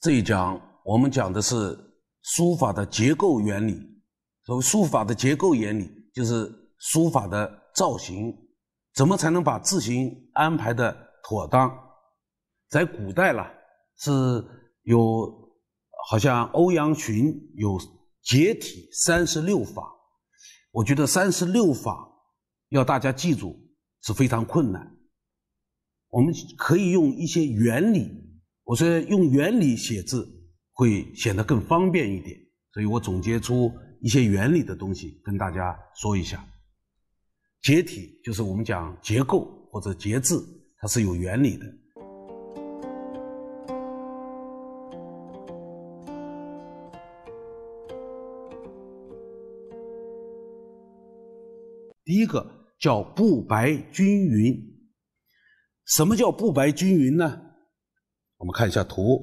这一讲我们讲的是书法的结构原理。所谓书法的结构原理，就是书法的造型，怎么才能把字形安排的妥当？在古代啦，是有好像欧阳询有解体三十六法，我觉得三十六法要大家记住是非常困难。我们可以用一些原理。我说用原理写字会显得更方便一点，所以我总结出一些原理的东西跟大家说一下。结体就是我们讲结构或者结字，它是有原理的。第一个叫布白均匀，什么叫布白均匀呢？我们看一下图，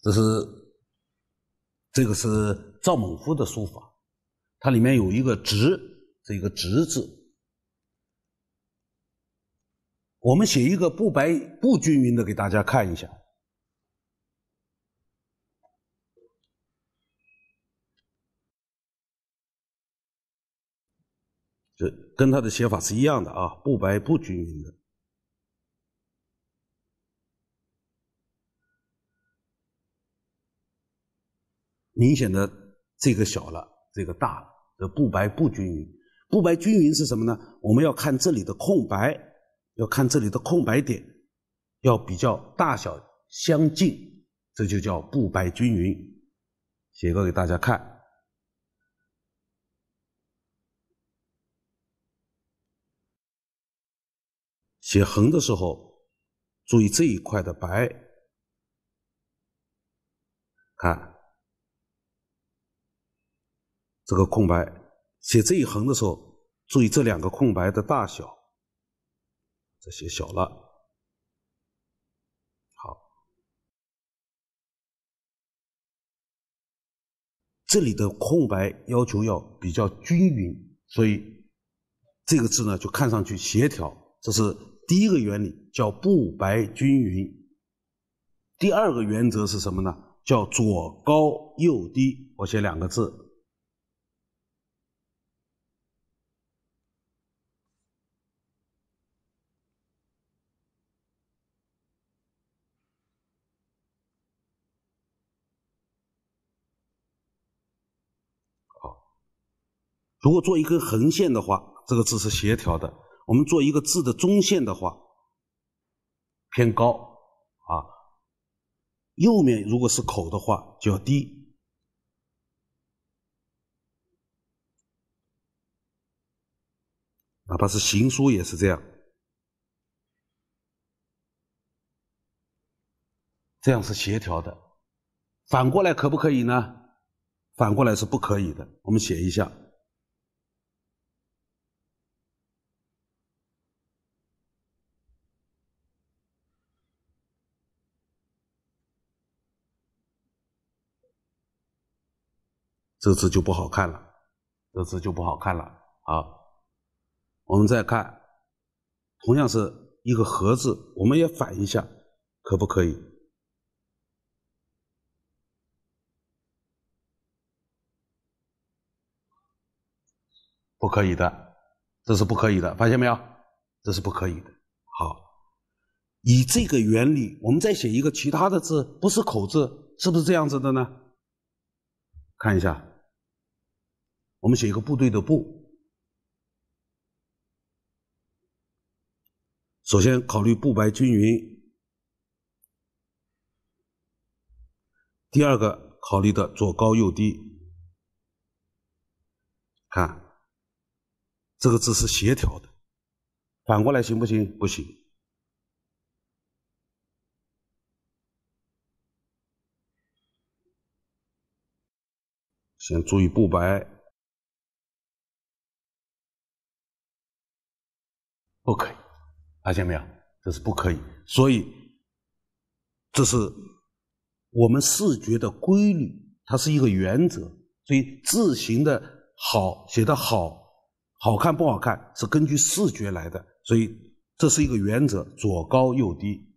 这是这个是赵孟夫的书法，它里面有一个“直”这个“直”字，我们写一个不白不均匀的给大家看一下，这跟他的写法是一样的啊，不白不均匀的。明显的，这个小了，这个大了，这布白不均匀。布白均匀是什么呢？我们要看这里的空白，要看这里的空白点，要比较大小相近，这就叫布白均匀。写个给大家看。写横的时候，注意这一块的白，看。这个空白写这一横的时候，注意这两个空白的大小，这写小了。好，这里的空白要求要比较均匀，所以这个字呢就看上去协调。这是第一个原理，叫布白均匀。第二个原则是什么呢？叫左高右低。我写两个字。如果做一根横线的话，这个字是协调的。我们做一个字的中线的话，偏高啊。右面如果是口的话，就要低。哪怕是行书也是这样，这样是协调的。反过来可不可以呢？反过来是不可以的。我们写一下。这字就不好看了，这字就不好看了。啊！我们再看，同样是一个“和字，我们也反一下，可不可以？不可以的，这是不可以的。发现没有？这是不可以的。好，以这个原理，我们再写一个其他的字，不是口字，是不是这样子的呢？看一下，我们写一个部队的“部”，首先考虑布白均匀，第二个考虑的左高右低。看，这个字是协调的，反过来行不行？不行。先注意不白，不可以，发现没有？这是不可以，所以，这是我们视觉的规律，它是一个原则。所以字形的好，写的好，好看不好看是根据视觉来的，所以这是一个原则，左高右低。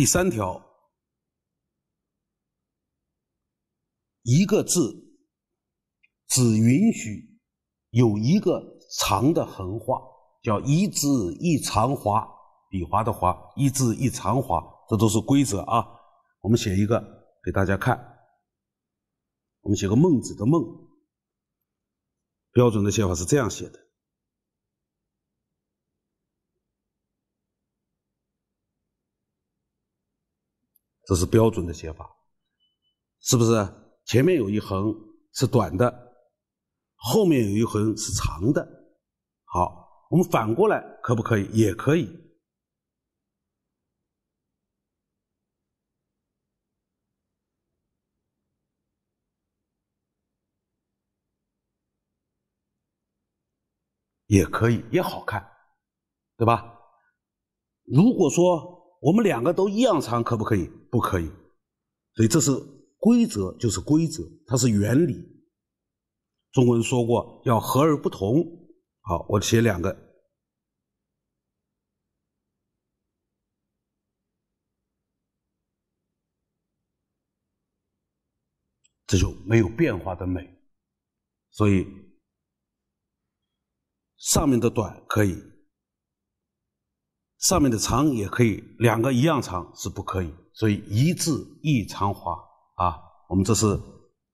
第三条，一个字，只允许有一个长的横画，叫一字一长划，笔划的划，一字一长划，这都是规则啊。我们写一个给大家看，我们写个孟子的孟，标准的写法是这样写的。这是标准的写法，是不是？前面有一横是短的，后面有一横是长的。好，我们反过来可不可以？也可以，也可以，也好看，对吧？如果说，我们两个都一样长，可不可以？不可以，所以这是规则，就是规则，它是原理。中国人说过要和而不同。好，我写两个，这就没有变化的美，所以上面的短可以。上面的长也可以，两个一样长是不可以，所以一字一长划啊。我们这是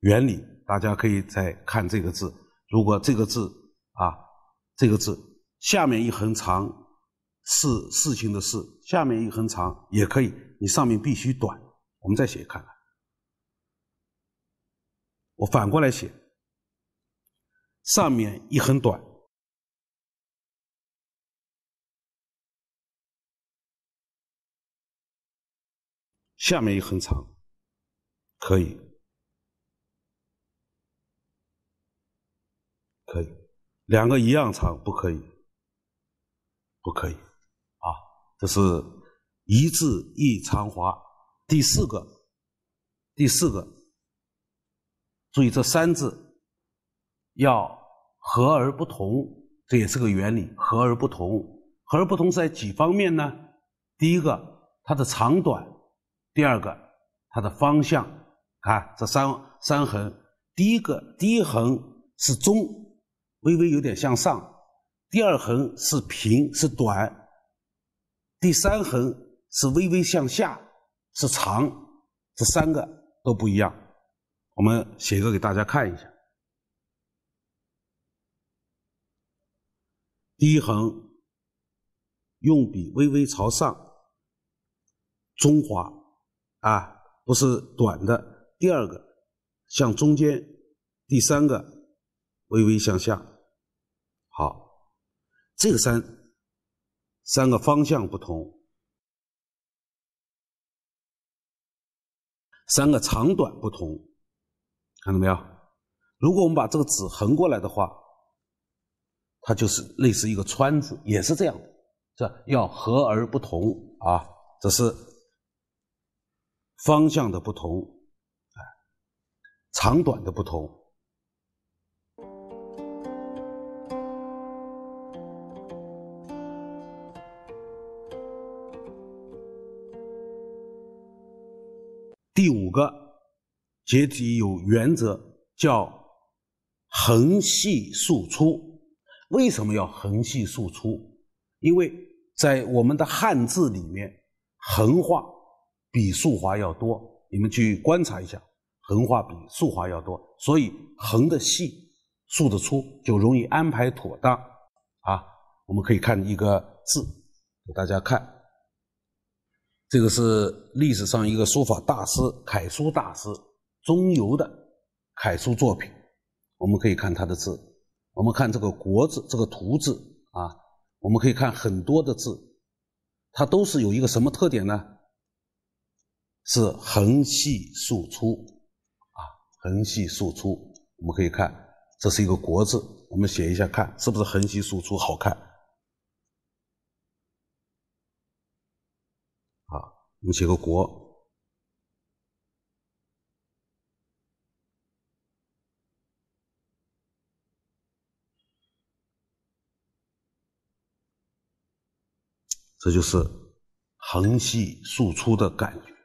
原理，大家可以再看这个字。如果这个字啊，这个字下面一横长，是事情的事；下面一横长也可以，你上面必须短。我们再写看看，我反过来写，上面一横短。下面一横长，可以，可以，两个一样长不可以，不可以，啊，这是一字一长划。第四个，第四个，注意这三字要和而不同，这也是个原理。和而不同，和而不同在几方面呢？第一个，它的长短。第二个，它的方向看这三三横，第一个第一横是中，微微有点向上；第二横是平是短；第三横是微微向下，是长。这三个都不一样。我们写一个给大家看一下。第一横，用笔微微朝上，中华啊，不是短的。第二个，向中间；第三个，微微向下。好，这个三三个方向不同，三个长短不同，看到没有？如果我们把这个纸横过来的话，它就是类似一个川字，也是这样的。这要和而不同啊，这是。方向的不同，哎，长短的不同。第五个结体有原则，叫横细竖粗。为什么要横细竖粗？因为在我们的汉字里面，横画。比竖画要多，你们去观察一下，横画比竖画要多，所以横的细，竖的粗，就容易安排妥当啊。我们可以看一个字，给大家看，这个是历史上一个书法大师、楷书大师钟繇的楷书作品。我们可以看他的字，我们看这个“国”字、这个“图”字啊，我们可以看很多的字，它都是有一个什么特点呢？是横细竖粗，啊，横细竖粗。我们可以看，这是一个“国”字，我们写一下看，是不是横细竖粗好看？啊，我们写个“国”，这就是横细竖粗的感觉。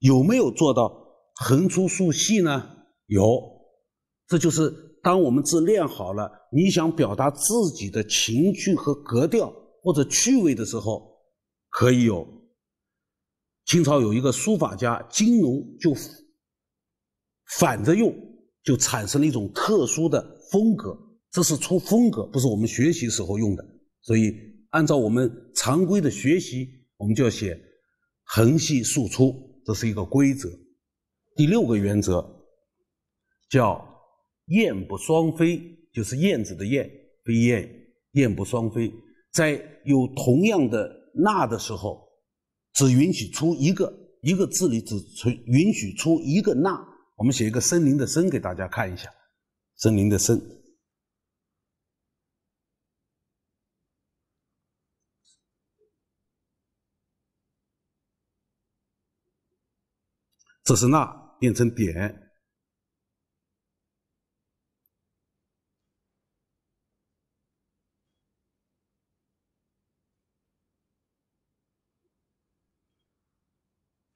有没有做到横粗竖细呢？有，这就是当我们字练好了，你想表达自己的情趣和格调或者趣味的时候，可以有。清朝有一个书法家金农就反着用，就产生了一种特殊的风格。这是出风格，不是我们学习时候用的。所以按照我们常规的学习，我们就要写横细竖粗。这是一个规则，第六个原则叫“燕不双飞”，就是燕子的“燕”飞燕，燕不双飞。在有同样的钠的时候，只允许出一个一个字里只存允许出一个钠。我们写一个“森林”的“森”给大家看一下，“森林”的“森”。这是钠变成碘，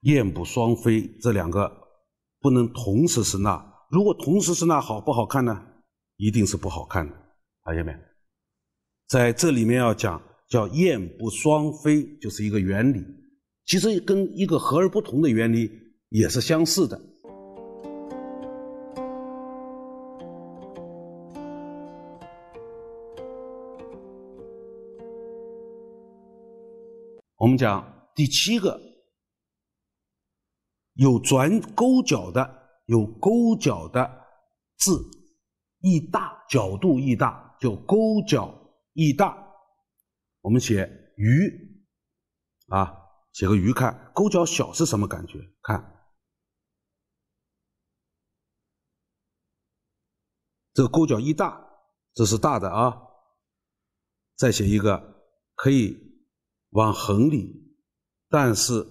燕不双飞这两个不能同时是钠。如果同时是钠，好不好看呢？一定是不好看的，发现没？在这里面要讲叫“燕不双飞”，就是一个原理，其实跟一个“和而不同”的原理。也是相似的。我们讲第七个，有转勾角的，有勾角的字，意大角度意大，叫勾角意大。我们写鱼啊，写个鱼看，勾角小是什么感觉？看。这个勾角一大，这是大的啊！再写一个，可以往横里，但是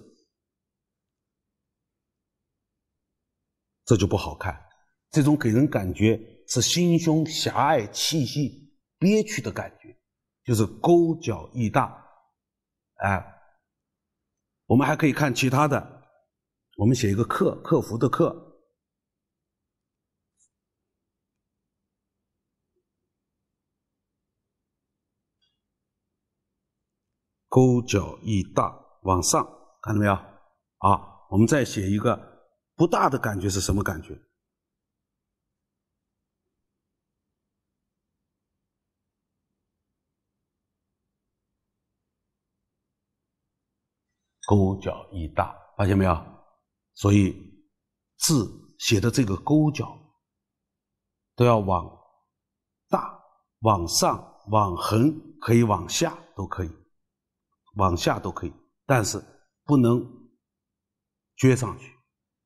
这就不好看。这种给人感觉是心胸狭隘、气息憋屈的感觉，就是勾角一大。哎，我们还可以看其他的，我们写一个“客”客服的“客”。勾脚一大，往上看到没有？啊，我们再写一个不大的感觉是什么感觉？勾脚一大，发现没有？所以字写的这个勾脚都要往大、往上、往横，可以往下都可以。往下都可以，但是不能撅上去，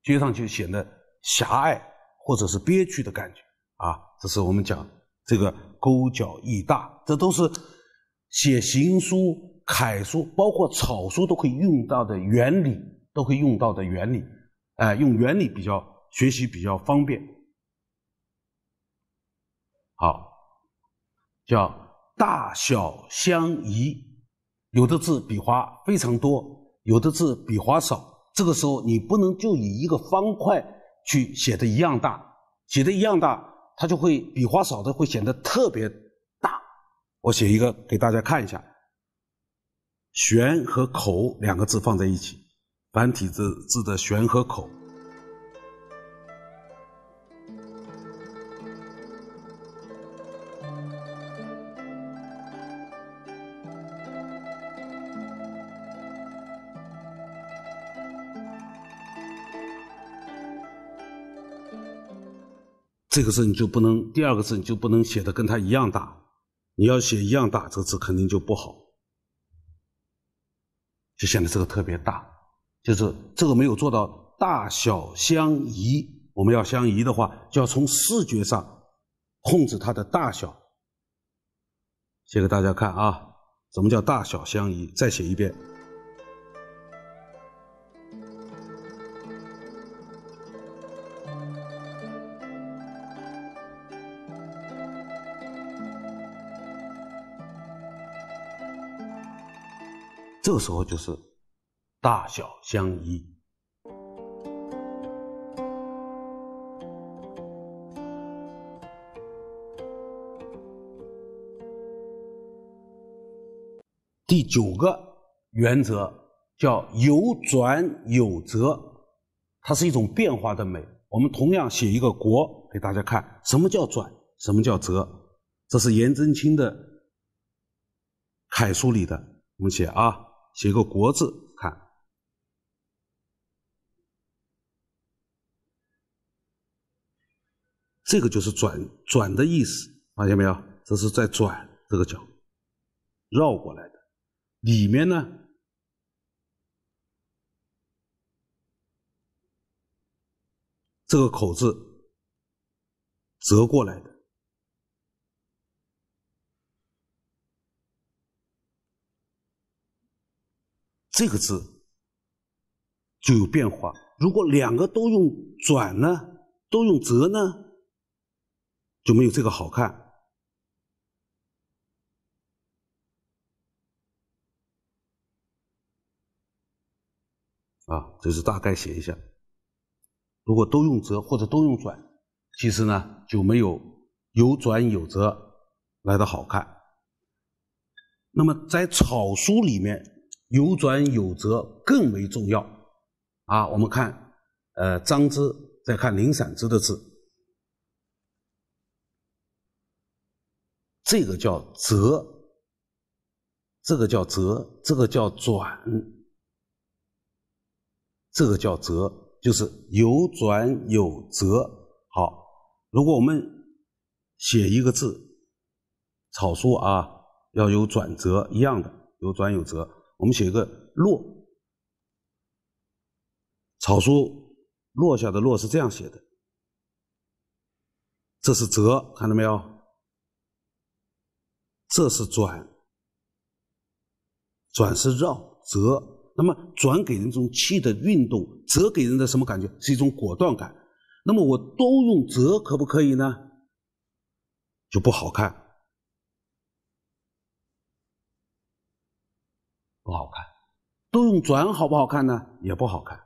撅上去显得狭隘或者是憋屈的感觉啊！这是我们讲这个勾脚意大，这都是写行书、楷书，包括草书都可以用到的原理，都可以用到的原理。哎，用原理比较学习比较方便。好，叫大小相宜。有的字笔画非常多，有的字笔画少。这个时候你不能就以一个方块去写的一样大，写的一样大，它就会笔画少的会显得特别大。我写一个给大家看一下，“悬”和“口”两个字放在一起，繁体字字的“悬”和“口”。这个字你就不能，第二个字你就不能写的跟它一样大，你要写一样大，这个字肯定就不好，就显得这个特别大，就是这个没有做到大小相宜。我们要相宜的话，就要从视觉上控制它的大小。写给大家看啊，什么叫大小相宜？再写一遍。这时候就是大小相宜。第九个原则叫有转有折，它是一种变化的美。我们同样写一个“国”给大家看，什么叫转，什么叫折？这是颜真卿的楷书里的，我们写啊。写个国字，看，这个就是转转的意思，发现没有？这是在转这个角，绕过来的。里面呢，这个口字折过来的。这个字就有变化。如果两个都用转呢，都用折呢，就没有这个好看。啊，这是大概写一下。如果都用折或者都用转，其实呢就没有有转有折来的好看。那么在草书里面。有转有折更为重要，啊，我们看，呃，张芝，再看零散之的字，这个叫折，这个叫折，这个叫转，这个叫折，就是有转有折。好，如果我们写一个字，草书啊，要有转折，一样的，有转有折。我们写一个“落”，草书“落”下的“落”是这样写的。这是“折”，看到没有？这是“转”，“转”是绕，“折”那么“转”给人一种气的运动，“折”给人的什么感觉？是一种果断感。那么我都用“折”可不可以呢？就不好看。转好不好看呢？也不好看，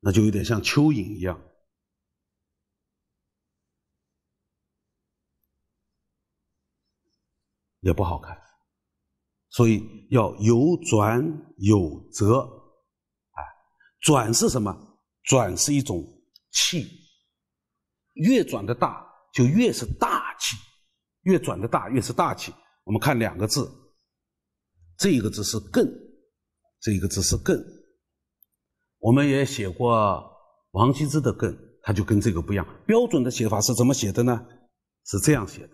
那就有点像蚯蚓一样，也不好看。所以要有转有折，哎，转是什么？转是一种气，越转的大就越是大气，越转的大越是大气。我们看两个字，这一个字是更。这个字是“艮。我们也写过王羲之的“艮，它就跟这个不一样。标准的写法是怎么写的呢？是这样写的，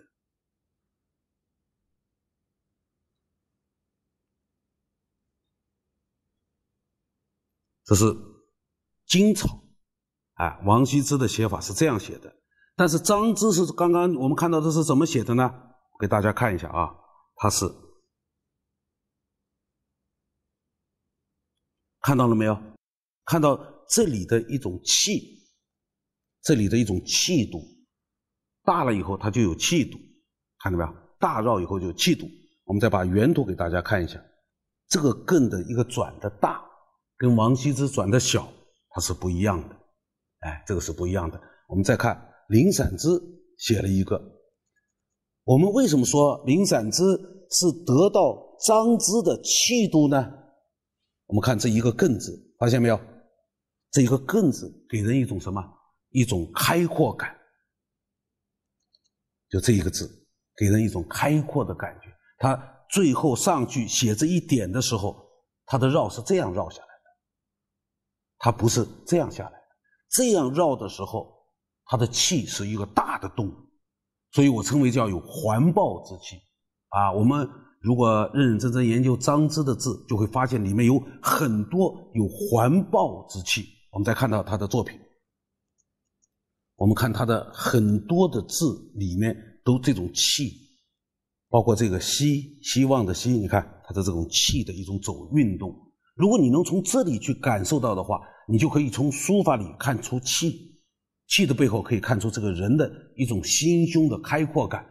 这是金草，哎，王羲之的写法是这样写的。但是张芝是刚刚我们看到这是怎么写的呢？给大家看一下啊，它是。看到了没有？看到这里的一种气，这里的一种气度大了以后，它就有气度，看到没有？大绕以后就有气度。我们再把原图给大家看一下，这个更的一个转的大，跟王羲之转的小，它是不一样的。哎，这个是不一样的。我们再看林散之写了一个，我们为什么说林散之是得到张芝的气度呢？我们看这一个“更”字，发现没有？这一个“更”字给人一种什么？一种开阔感。就这一个字，给人一种开阔的感觉。它最后上去写这一点的时候，它的绕是这样绕下来的，它不是这样下来的。这样绕的时候，它的气是一个大的动，所以我称为叫有环抱之气。啊，我们。如果认认真真研究张芝的字，就会发现里面有很多有环抱之气。我们再看到他的作品，我们看他的很多的字里面都这种气，包括这个“希”希望的“希”，你看他的这种气的一种走运动。如果你能从这里去感受到的话，你就可以从书法里看出气，气的背后可以看出这个人的一种心胸的开阔感。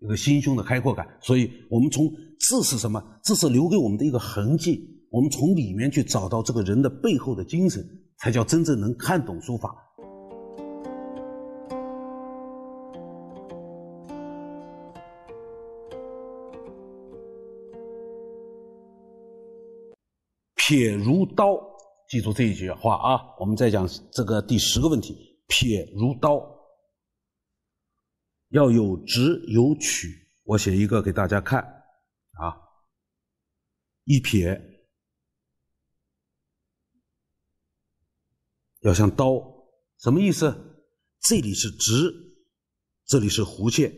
一个心胸的开阔感，所以，我们从字是什么，字是留给我们的一个痕迹，我们从里面去找到这个人的背后的精神，才叫真正能看懂书法。撇如刀，记住这一句话啊！我们再讲这个第十个问题：撇如刀。要有直有曲，我写一个给大家看，啊，一撇，要像刀，什么意思？这里是直，这里是弧线，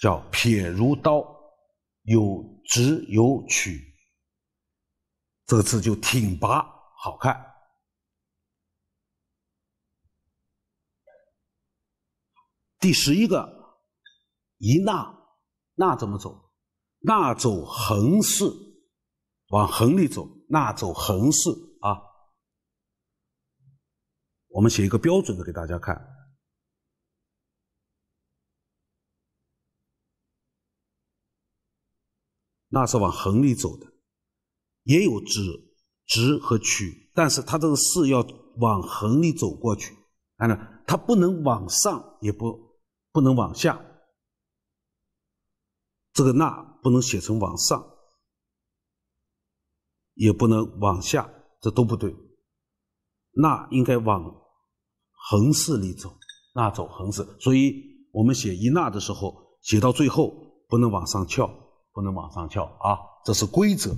叫撇如刀，有直有曲，这个字就挺拔好看。第十一个，一捺，捺怎么走？捺走横势，往横里走。捺走横势啊，我们写一个标准的给大家看。捺是往横里走的，也有直、直和曲，但是它这个势要往横里走过去。当然，它不能往上，也不。不能往下，这个捺不能写成往上，也不能往下，这都不对。捺应该往横式里走，捺走横式。所以我们写一捺的时候，写到最后不能往上翘，不能往上翘啊，这是规则，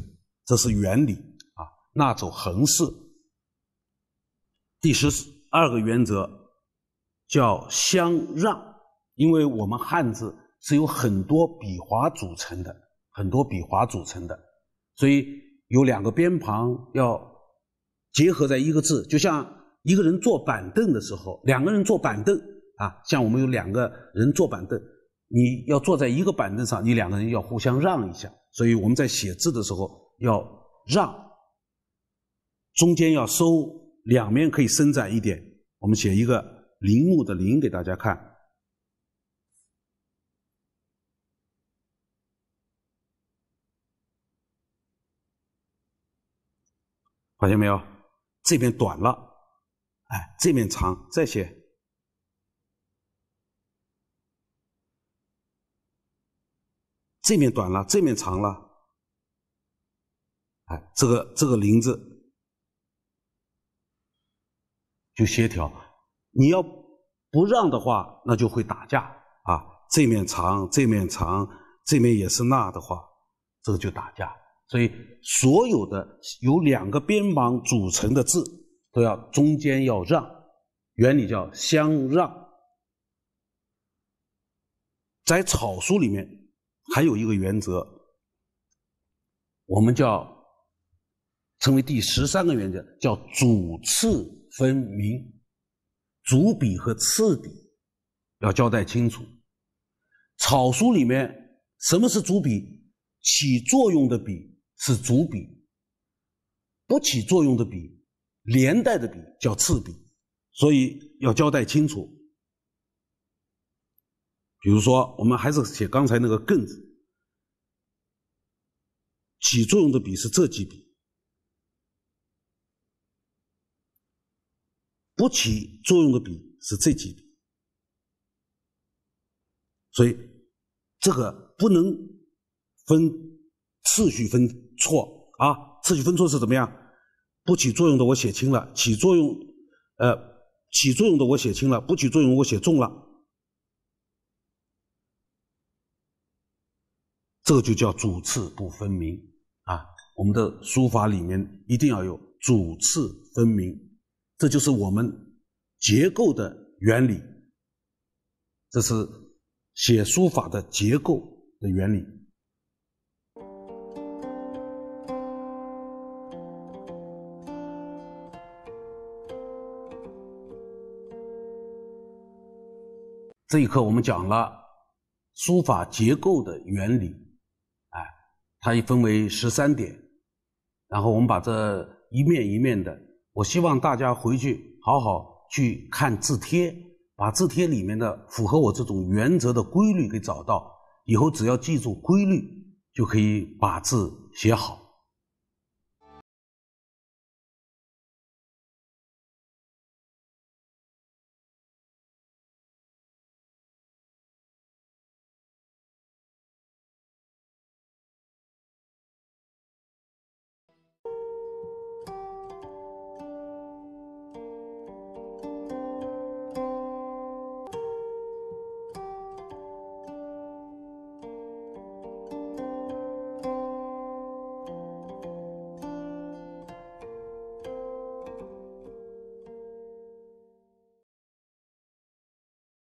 这是原理啊。捺走横式。第十二个原则叫相让。因为我们汉字是由很多笔画组成的，很多笔画组成的，所以有两个边旁要结合在一个字。就像一个人坐板凳的时候，两个人坐板凳啊，像我们有两个人坐板凳，你要坐在一个板凳上，你两个人要互相让一下。所以我们在写字的时候要让，中间要收，两面可以伸展一点。我们写一个“林木”的“林”给大家看。发现没有？这边短了，哎，这边长，这些，这面短了，这面长了，哎，这个这个“林”字就协调。你要不让的话，那就会打架啊！这面长，这面长，这面也是那的话，这个就打架。所以，所有的由两个边旁组成的字，都要中间要让，原理叫相让。在草书里面，还有一个原则，我们叫称为第十三个原则，叫主次分明，主笔和次笔要交代清楚。草书里面，什么是主笔？起作用的笔。是主笔，不起作用的笔，连带的笔叫次笔，所以要交代清楚。比如说，我们还是写刚才那个“更”字，起作用的笔是这几笔，不起作用的笔是这几笔，所以这个不能分。次序分错啊，次序分错是怎么样？不起作用的我写轻了，起作用，呃，起作用的我写轻了，不起作用我写重了。这就叫主次不分明啊！我们的书法里面一定要有主次分明，这就是我们结构的原理。这是写书法的结构的原理。这一课我们讲了书法结构的原理，哎，它一分为十三点，然后我们把这一面一面的，我希望大家回去好好去看字帖，把字帖里面的符合我这种原则的规律给找到，以后只要记住规律，就可以把字写好。